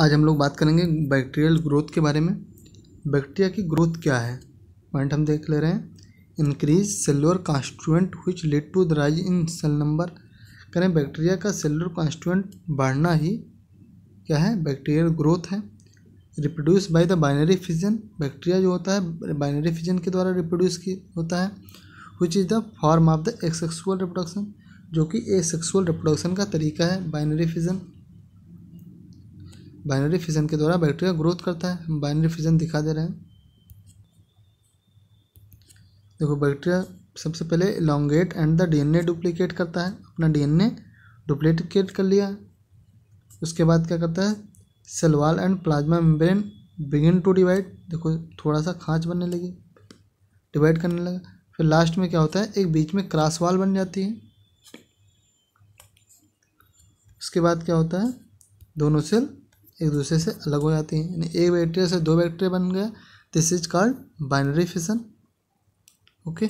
आज हम लोग बात करेंगे बैक्टीरियल ग्रोथ के बारे में बैक्टीरिया की ग्रोथ क्या है पॉइंट हम देख ले रहे हैं increase cellular constituent which lead to the rise in cell number करें बैक्टीरिया का सेलुलर कॉन्स्टिट्यूएंट बढ़ना ही क्या है बैक्टीरियल ग्रोथ है reproduce by the binary fission bacteria जो होता है बाइनरी फिजन के द्वारा रिप्रोड्यूस की होता है which is the form of the asexual reproduction जो कि ए सेक्सुअल रिप्रोडक्शन का तरीका है बाइनरी फिजन बाइनरी फिजन के द्वारा बैक्टीरिया ग्रोथ करता है हम बाइनरी फिजन दिखा दे रहे हैं देखो बैक्टीरिया सबसे पहले elongate and the DNA duplicate करता है अपना डीएनए डुप्लीकेट कर लिया उसके बाद क्या करता है cell wall and plasma membrane begin to divide देखो थोड़ा सा खाँच बनने लगी डिवाइड करने लगा फिर लास्ट में क्या होता है एक बीच में क्रॉस वाल बन जाती है उसके बाद क्या होता है दोनों सेल एक दूसरे से अलग हो जाती हैं यानी एक बैक्टीरिया से दो बैक्टीरिया बन गया this is called binary fission okay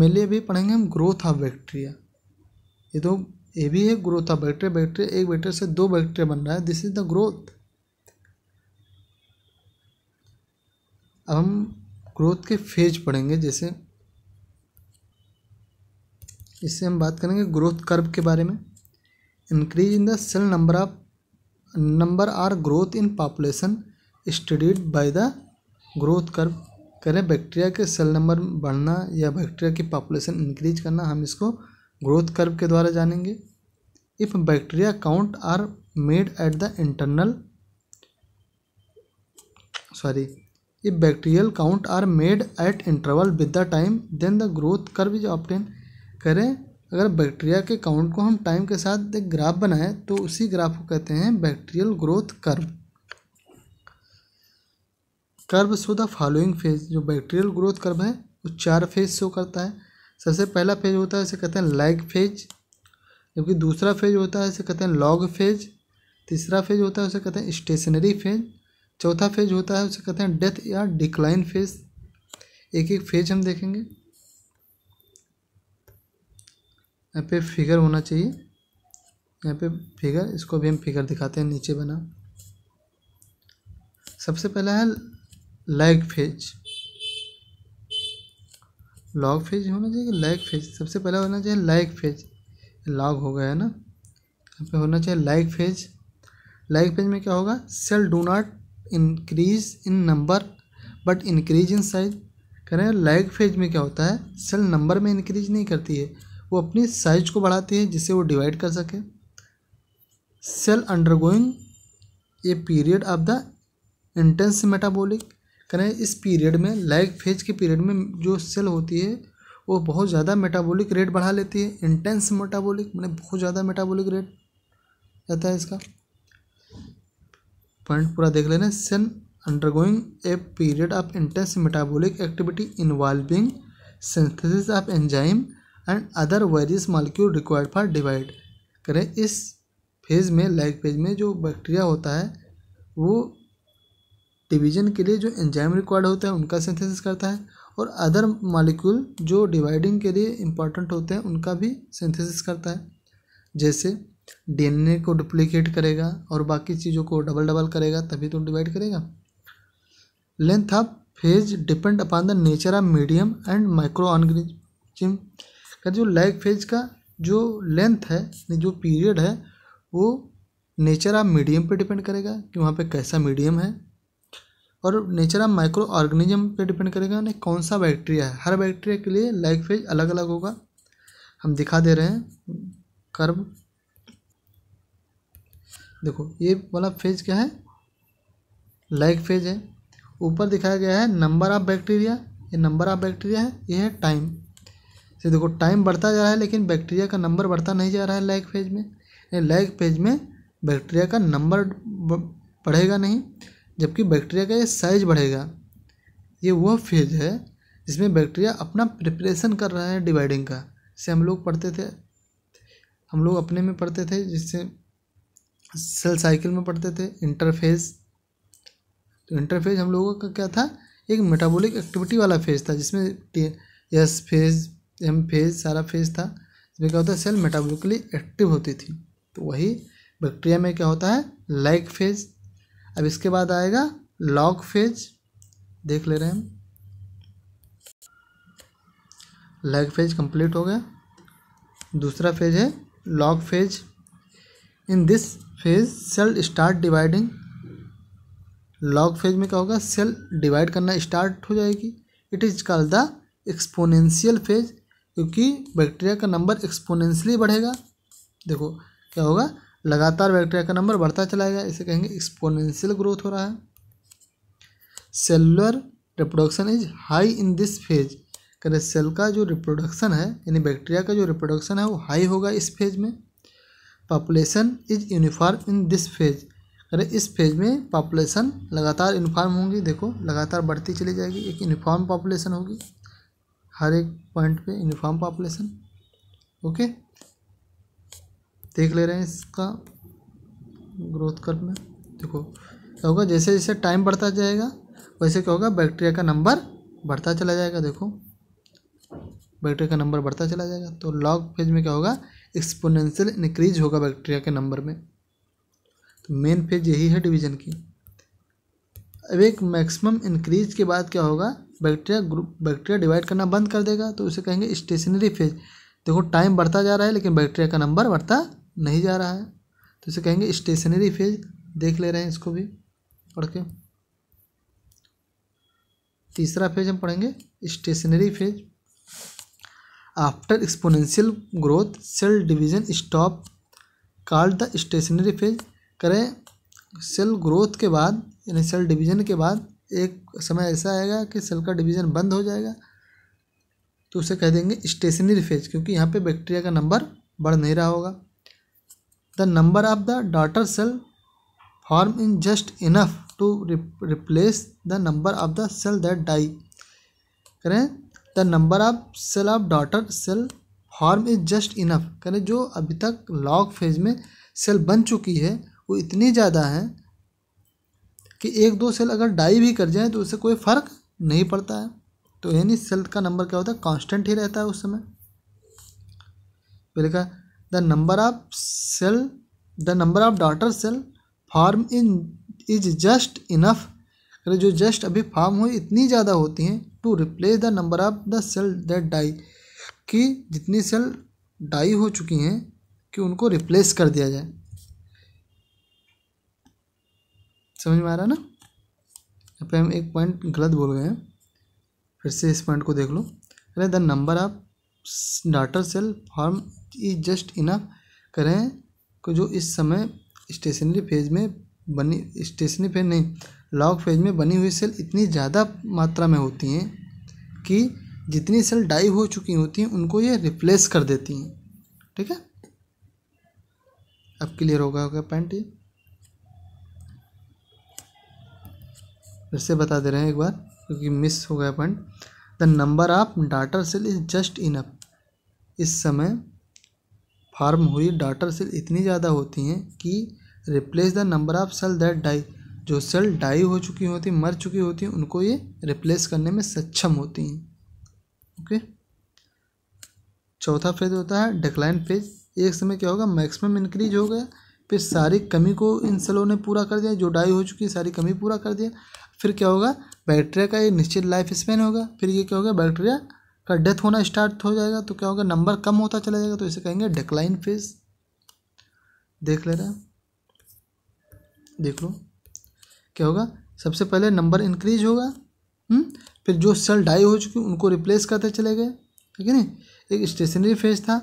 मेले अभी पढ़ेंगे हम ग्रोथ ऑफ बैक्टीरिया ये तो ये भी है ग्रोथ ऑफ बैक्टीरिया बैक्टीरिया एक बैक्टीरिया से दो बैक्टीरिया बन रहा है दिस इज द ग्रोथ अब हम ग्रोथ के फेज पढ़ेंगे जैसे इससे हम बात करेंगे ग्रोथ कर्व के बारे में increase in the cell number of number or growth in population studied by the growth curve करें बैक्टीरिया के सेल नंबर बढ़ना या बैक्टीरिया की पॉपुलेशन इंक्रीज करना हम इसको ग्रोथ कर्व के द्वारा जानेंगे if bacteria count are made at the internal sorry if bacterial count are made at interval with the time then the growth curve is obtain करें अगर बैक्टीरिया के काउंट को हम टाइम के साथ एक ग्राफ बनाएं तो उसी ग्राफ को कहते हैं bacterial growth curve curve show the following phase जो बैक्टीरियल ग्रोथ कर्व है वो चार फेज शो करता है सबसे पहला फेज होता है इसे कहते हैं लैग फेज जबकि दूसरा फेज होता है इसे कहते हैं लॉग फेज तीसरा फेज होता है उसे कहते हैं स्टेशनरी फेज चौथा फेज होता है उसे कहते हैं डेथ या डिक्लाइन फेज एक एक फेज हम देखेंगे यहाँ पे फिगर होना चाहिए यहाँ पे फिगर इसको भी हम फिगर दिखाते हैं नीचे बना सबसे पहला है लैग फेज लॉग फेज होना चाहिए लैग फेज सबसे पहला होना चाहिए लैग फेज लॉग हो गया है ना यहाँ पे होना चाहिए लैग फेज लैग फेज में क्या होगा cell do not increase in number but increase in size करें लैग फेज में क्या होता है सेल नंबर में इंक्रीज नहीं करती है वो अपनी साइज को बढ़ाती है जिससे वो डिवाइड कर सके cell undergoing a period of the intense metabolic करें इस पीरियड में लाइक फेज के पीरियड में जो सेल होती है वो बहुत ज़्यादा मेटाबॉलिक रेट बढ़ा लेती है इंटेंस मेटाबॉलिक मैंने बहुत ज़्यादा मेटाबॉलिक रेट रहता है इसका पॉइंट पूरा देख लेना cell undergoing a period of intense metabolic activity involving synthesis of enzyme and other various molecule required for divide करें इस फेज में लाइक फेज में जो बैक्टीरिया होता है वो डिवीजन के लिए जो एंजाइम रिक्वायर्ड होता है उनका सिंथेसिस करता है और अदर मालिक्यूल जो डिवाइडिंग के लिए इम्पॉर्टेंट होते हैं उनका भी सिंथेसिस करता है जैसे डीएनए को डुप्लीकेट करेगा और बाकी चीज़ों को डबल डबल करेगा तभी तो डिवाइड करेगा length of phase depend upon the nature of medium and micro organism का जो लैग फेज का जो लेंथ है जो पीरियड है वो नेचर ऑफ मीडियम पे डिपेंड करेगा कि वहाँ पे कैसा मीडियम है और नेचर ऑफ माइक्रो ऑर्गेनिज्म पे डिपेंड करेगा यानी कौन सा बैक्टीरिया है हर बैक्टीरिया के लिए लाइक फेज अलग अलग होगा हम दिखा दे रहे हैं कर्व देखो ये वाला फेज क्या है लाइक फेज है ऊपर दिखाया गया है नंबर ऑफ बैक्टीरिया ये नंबर ऑफ बैक्टीरिया है ये है टाइम तो देखो टाइम बढ़ता जा रहा है लेकिन बैक्टीरिया का नंबर बढ़ता नहीं जा रहा है लैग फेज में लैग फेज में बैक्टीरिया का नंबर बढ़ेगा नहीं जबकि बैक्टीरिया का ये साइज बढ़ेगा ये वह फेज है जिसमें बैक्टीरिया अपना प्रिपरेशन कर रहा है डिवाइडिंग का जिससे हम लोग पढ़ते थे हम लोग अपने में पढ़ते थे जिससे सेल साइकिल में पढ़ते थे इंटरफेज तो इंटरफेज हम लोगों का क्या था एक मेटाबॉलिक एक्टिविटी वाला फेज था जिसमें एस फेज एम फेज सारा फेज था इसमें क्या होता है सेल मेटाबोलिकली एक्टिव होती थी तो वही बैक्टीरिया में क्या होता है लाइक फेज अब इसके बाद आएगा लॉग फेज देख ले रहे हैं हम लैग फेज कंप्लीट हो गया दूसरा फेज है log phase in this phase cell start dividing log phase में क्या होगा सेल डिवाइड करना स्टार्ट हो जाएगी it is called the exponential phase क्योंकि बैक्टीरिया का नंबर एक्सपोनेंशली बढ़ेगा देखो क्या होगा लगातार बैक्टीरिया का नंबर बढ़ता चला जाएगा इसे कहेंगे एक्सपोनेंशियल ग्रोथ हो रहा है cellular reproduction is high in this phase करें सेल का जो रिप्रोडक्शन है यानी बैक्टीरिया का जो रिप्रोडक्शन है वो हाई होगा इस फेज में population is uniform in this phase अरे इस फेज में पॉपुलेशन लगातार यूनिफॉर्म होंगी देखो लगातार बढ़ती चली जाएगी एक यूनिफॉर्म पॉपुलेशन होगी हर एक पॉइंट पे यूनिफॉर्म पॉपुलेशन ओके देख ले रहे हैं इसका ग्रोथ कर्व में देखो क्या होगा जैसे जैसे टाइम बढ़ता जाएगा वैसे क्या होगा बैक्टीरिया का नंबर बढ़ता चला जाएगा देखो बैक्टीरिया का नंबर बढ़ता चला जाएगा तो लॉग फेज में क्या होगा एक्सपोनेंशियल इंक्रीज होगा बैक्टीरिया के नंबर में तो मेन फेज यही है डिवीजन की अब एक मैक्सिमम इंक्रीज के बाद क्या होगा बैक्टीरिया ग्रुप बैक्टीरिया डिवाइड करना बंद कर देगा तो उसे कहेंगे स्टेशनरी फेज देखो टाइम बढ़ता जा रहा है लेकिन बैक्टीरिया का नंबर बढ़ता नहीं जा रहा है तो इसे कहेंगे स्टेशनरी फेज देख ले रहे हैं इसको भी पढ़ के तीसरा फेज हम पढ़ेंगे stationary phase after exponential growth cell division stop called the stationary phase करें सेल ग्रोथ के बाद यानी सेल डिवीजन के बाद एक समय ऐसा आएगा कि सेल का डिवीज़न बंद हो जाएगा तो उसे कह देंगे स्टेशनरी फेज क्योंकि यहाँ पे बैक्टीरिया का नंबर बढ़ नहीं रहा होगा the number of the daughter cell form in just enough to replace the number of the cell that die करें the number of cell of daughter cell form is just enough करें जो अभी तक log phase में cell बन चुकी है वो इतनी ज़्यादा हैं कि एक दो सेल अगर डाई भी कर जाए तो उससे कोई फ़र्क नहीं पड़ता है तो यानी सेल का नंबर क्या होता है कांस्टेंट ही रहता है उस समय पहले the number of cell the number of daughter cell form in is just enough अरे जो जस्ट अभी फार्म हुई इतनी ज़्यादा होती हैं to replace the number of the cell that die कि जितनी सेल डाई हो चुकी हैं कि उनको रिप्लेस कर दिया जाए समझ में आ रहा है ना यहाँ पे हम एक पॉइंट गलत बोल गए हैं फिर से इस पॉइंट को देख लो अरे the number of daughter cell form is just enough करें को जो इस समय स्टेशनरी फेज में बनी स्टेशनरी फेज नहीं लॉग फेज में बनी हुई सेल इतनी ज़्यादा मात्रा में होती हैं कि जितनी सेल डाई हो चुकी होती हैं उनको ये रिप्लेस कर देती हैं ठीक है अब क्लियर होगा होगा पॉइंट ये फिर से बता दे रहे हैं एक बार क्योंकि मिस हो गया point the number of daughter cell is just up इस समय फार्म हुई डाटर सेल इतनी ज़्यादा होती हैं कि replace the number of cell that die जो सेल डाई हो चुकी होती मर चुकी होती हैं उनको ये रिप्लेस करने में सक्षम होती हैं ओके चौथा फेज होता है डिक्लाइन फेज एक समय क्या होगा मैक्सिमम इंक्रीज हो गया फिर सारी कमी को इन सेलों ने पूरा कर दिया जो डाई हो चुकी है सारी कमी पूरा कर दिया फिर क्या होगा बैक्टीरिया का ये निश्चित लाइफ स्पेन होगा फिर ये क्या होगा बैक्टीरिया का डेथ होना स्टार्ट हो जाएगा तो क्या होगा नंबर कम होता चला जाएगा तो इसे कहेंगे डिक्लाइन फेज देख ले रहे देख लो क्या होगा सबसे पहले नंबर इंक्रीज होगा हुँ? हम्म? फिर जो सेल डाई हो चुकी उनको रिप्लेस करते चले गए ठीक है नहीं एक स्टेशनरी फेज था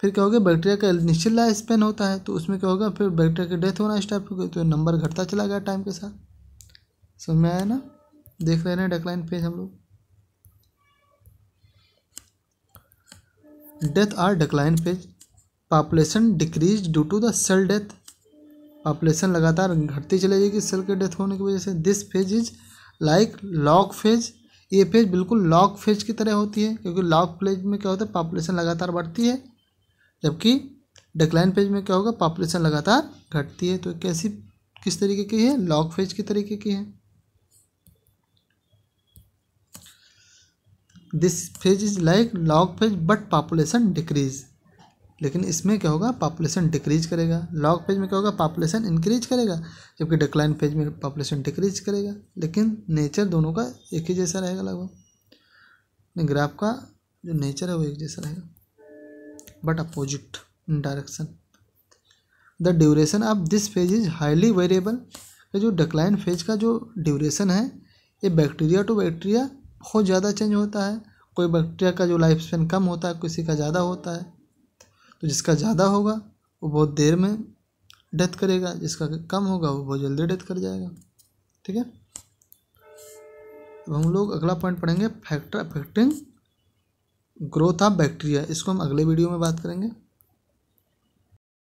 फिर क्या होगा बैक्टीरिया का निश्चित लाइफ स्पेन होता है तो उसमें क्या होगा फिर बैक्टीरिया की डेथ होना स्टार्ट हो गई तो नंबर घटता चला गया टाइम के साथ समझ में आया ना देख रहे हैं डेकलाइन पेज हम लोग death or decline phase population decrease due to the cell death population लगातार घटती चले जाएगी सेल के डेथ होने की वजह से this phase is like log phase ये फेज बिल्कुल लॉक फेज की तरह होती है क्योंकि लॉक फेज में क्या होता है पॉपुलेशन लगातार बढ़ती है जबकि डिक्लाइन फेज में क्या होगा पॉपुलेशन लगातार घटती है तो कैसी किस तरीके की है लॉक फेज के तरीके की है this phase is like log phase but population decrease लेकिन इसमें क्या होगा पॉपुलेशन डिक्रीज करेगा लॉग फेज में क्या होगा पॉपुलेशन इंक्रीज करेगा जबकि डिक्लाइन फेज में पॉपुलेशन डिक्रीज करेगा लेकिन नेचर दोनों का एक ही जैसा रहेगा लगभग ग्राफ का जो नेचर है वो एक जैसा रहेगा but opposite in direction the duration of this phase is highly variable जो डिक्लाइन फेज का जो ड्यूरेशन है ये बैक्टीरिया टू बैक्टीरिया बहुत ज़्यादा चेंज होता है कोई बैक्टीरिया का जो लाइफ स्पेन कम होता है किसी का ज़्यादा होता है तो जिसका ज़्यादा होगा वो बहुत देर में डेथ करेगा जिसका कम होगा वो बहुत जल्दी डेथ कर जाएगा ठीक है अब हम लोग अगला पॉइंट पढ़ेंगे factor affecting growth of bacteria इसको हम अगले वीडियो में बात करेंगे